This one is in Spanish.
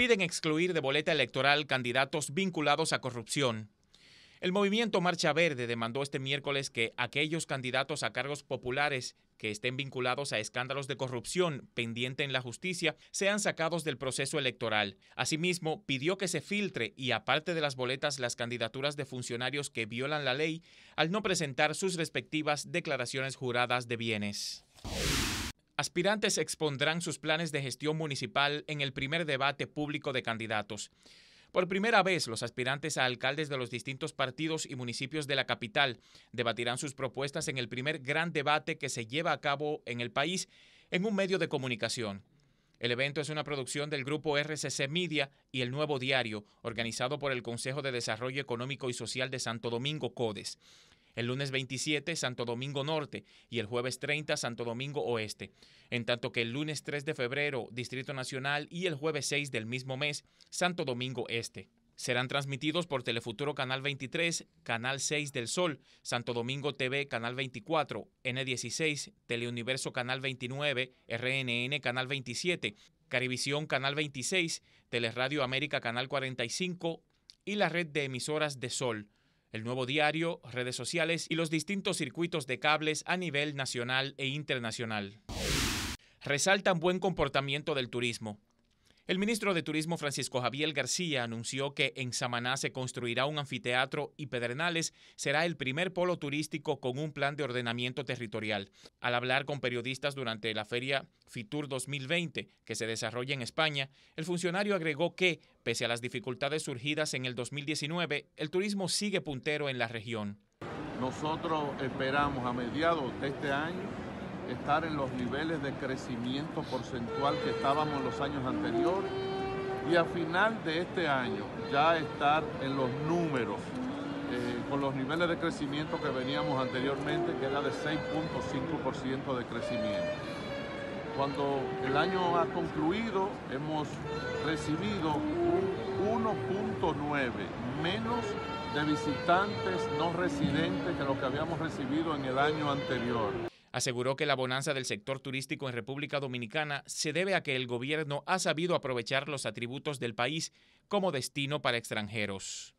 piden excluir de boleta electoral candidatos vinculados a corrupción. El movimiento Marcha Verde demandó este miércoles que aquellos candidatos a cargos populares que estén vinculados a escándalos de corrupción pendiente en la justicia sean sacados del proceso electoral. Asimismo, pidió que se filtre y aparte de las boletas las candidaturas de funcionarios que violan la ley al no presentar sus respectivas declaraciones juradas de bienes. Aspirantes expondrán sus planes de gestión municipal en el primer debate público de candidatos. Por primera vez, los aspirantes a alcaldes de los distintos partidos y municipios de la capital debatirán sus propuestas en el primer gran debate que se lleva a cabo en el país en un medio de comunicación. El evento es una producción del grupo RCC Media y El Nuevo Diario, organizado por el Consejo de Desarrollo Económico y Social de Santo Domingo, CODES el lunes 27 Santo Domingo Norte y el jueves 30 Santo Domingo Oeste, en tanto que el lunes 3 de febrero Distrito Nacional y el jueves 6 del mismo mes Santo Domingo Este. Serán transmitidos por Telefuturo Canal 23, Canal 6 del Sol, Santo Domingo TV Canal 24, N16, Teleuniverso Canal 29, RNN Canal 27, Carivisión Canal 26, Teleradio América Canal 45 y la red de emisoras de Sol el nuevo diario, redes sociales y los distintos circuitos de cables a nivel nacional e internacional. Resaltan buen comportamiento del turismo. El ministro de Turismo Francisco Javier García anunció que en Samaná se construirá un anfiteatro y Pedernales será el primer polo turístico con un plan de ordenamiento territorial. Al hablar con periodistas durante la feria Fitur 2020 que se desarrolla en España, el funcionario agregó que, pese a las dificultades surgidas en el 2019, el turismo sigue puntero en la región. Nosotros esperamos a mediados de este año estar en los niveles de crecimiento porcentual que estábamos en los años anteriores y a final de este año ya estar en los números eh, con los niveles de crecimiento que veníamos anteriormente, que era de 6.5% de crecimiento. Cuando el año ha concluido, hemos recibido un 1.9 menos de visitantes no residentes que lo que habíamos recibido en el año anterior aseguró que la bonanza del sector turístico en República Dominicana se debe a que el gobierno ha sabido aprovechar los atributos del país como destino para extranjeros.